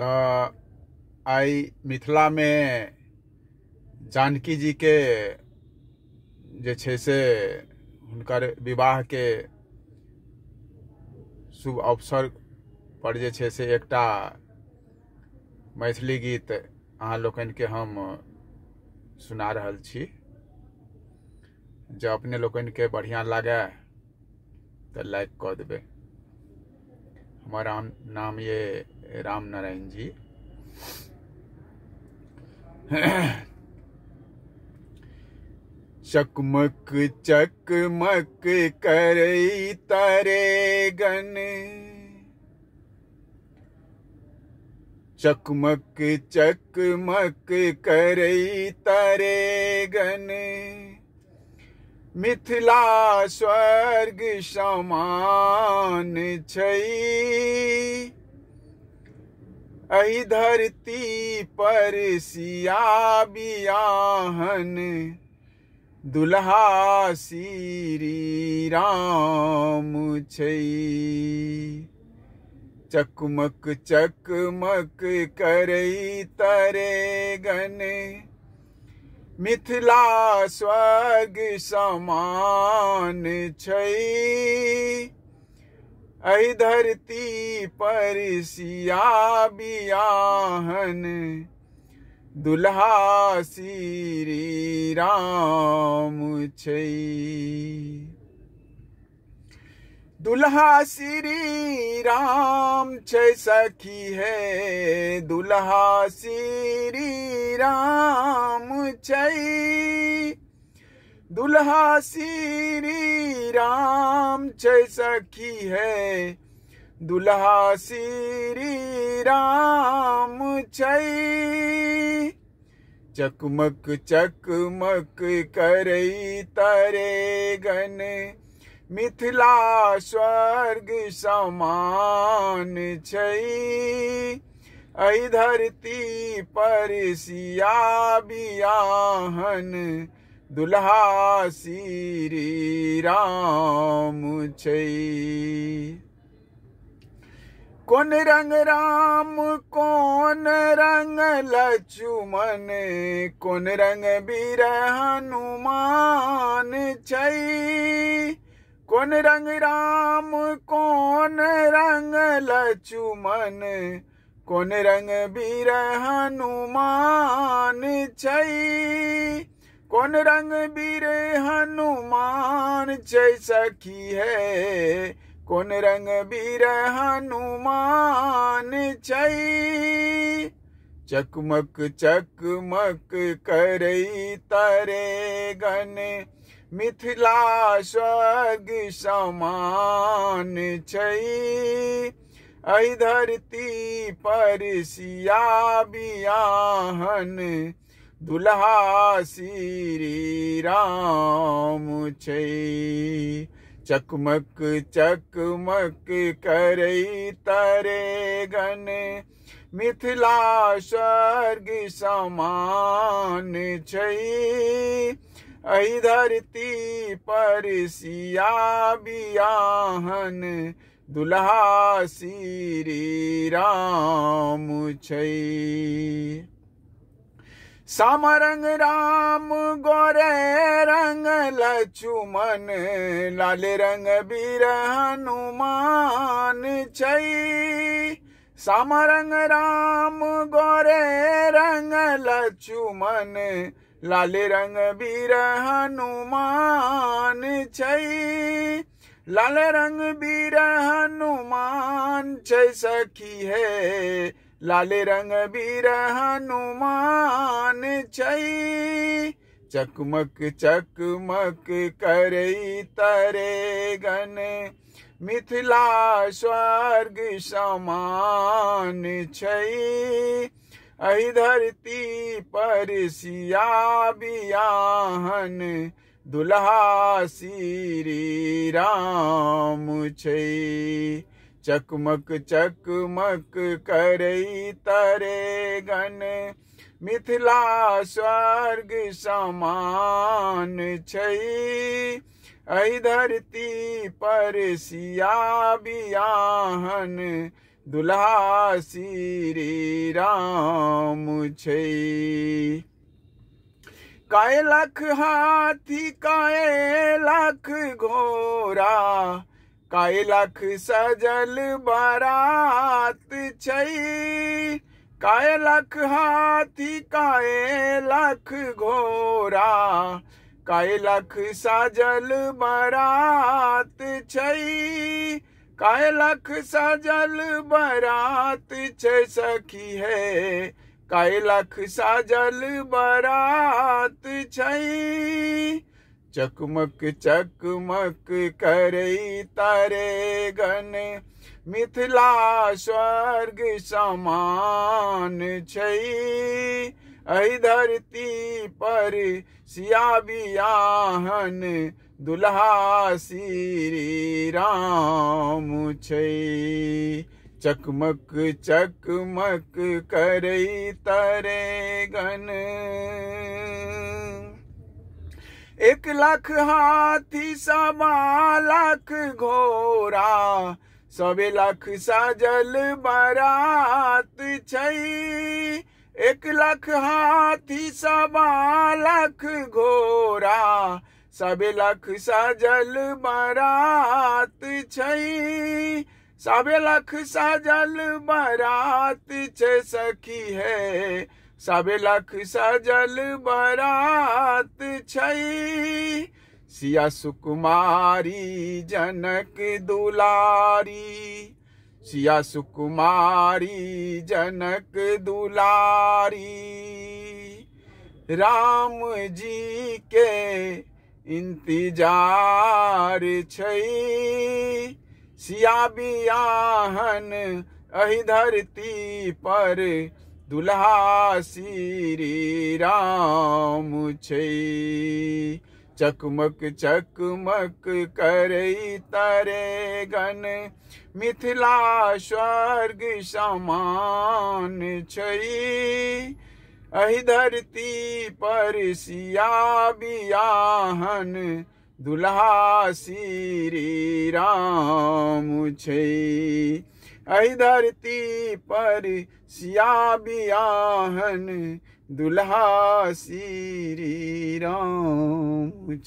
तो आई मिथिला में जानकी जी के जे छे से हर विवाह के शुभ अवसर पर जे छे से एक मैथिली गीत अहाँ लोकनि के हम सुना रहल छी जो अपने लोकन के बढ़िया लगे तो लाइक कऽ देवे हमारा नाम ये राम नारायण जी चकमक चकमक कर तारे गन चकमक चकमक कर तारे गन मिथिला स्वर्ग समान छई अहि धरती पर सिया बियाहन दुल्हा सीरी राम चकमक चकमक करई तरे गन मिथिला स्वर्ग समान छै अहि धरती पर सिया बियाहन दुल्हा श्री राम छै दुल्हा श्री राम छ सखी है दुल्हा श्री राम छै दुल्हा श्री राम राम जैसा की है दुल्हा सीरी राम जय चकमक चकमक करई तरे गन मिथिला स्वर्ग समान छई अई धरती पर सिया बियाहन दुल्हा श्री राम छै कौन रंग राम कौन रंग लक्ष्मण कौन रंग बीर हनुमान छै कौन रंग राम कौन रंग लक्ष्मण कौन रंग बीर हनुमान छै कौन रंग बीरे हनुमान जय सखी है कौन रंग बीरे हनुमान जय चकमक चकमक करई तरे गन मिथिला स्वर्ग समान छै अहि धरती पर सिया बियाहन दुल्हा श्री राम चकमक चकमक करई तरे गन मिथिला स्वर्ग समान छै धरती पर सिया बियाहन दुल्हा श्री राम छै साम रंग राम गोरे रंग लचुमन लाल रंग बीर हनुमान छै साम रंग राम गोरे रंग लचुमन लाल रंग बीर हनुमान छै लाल रंग बीर हनुमान छै सखी है लाल रंग बीर हनुमान छई चकमक चकमक करई तरे गन मिथिला स्वर्ग समान छई अहि धरती पर सिया बियाहन दुल्हा श्री राम छै चकमक चकमक करई तरे गन मिथिला स्वर्ग समान छै अहि धरती पर सिया बियाहन दुल्हा श्री राम छै काय लख हाथी काय लख घोड़ा काय लख सजल बरात छै काय लख हाथी काय लख घोरा काय लख साजल बरात छई काय लख साजल बरात छै सखी है काय लख साजल बरात छई चकमक चकमक करे तारे गन मिथिला स्वर्ग समान छई अहि धरती पर सिया बियाहन दुल्हा श्री राम छई चकमक चकमक करई तरे गन एक लाख हाथी सवा लाख घोड़ा सवे लाख जल बारात छई एक लाख हाथी सवा लाख घोरा सवे लाख जल बारात छई सवे लाख जल बारात छै सखी है सवे लाख जल बारात छई सिया सुकुमारी जनक दुलारी सिया सुकुमारी जनक दुलारी राम जी के इंतजार छई सिया बियाहन अहि धरती पर दुल्हा श्री राम छै चकमक चकमक करे तारे गन मिथिला स्वर्ग समान छई धरती पर सिया बियाहन दुल्हा श्री राम छै धरती पर सिया बियाहन दुल्हा श्री राम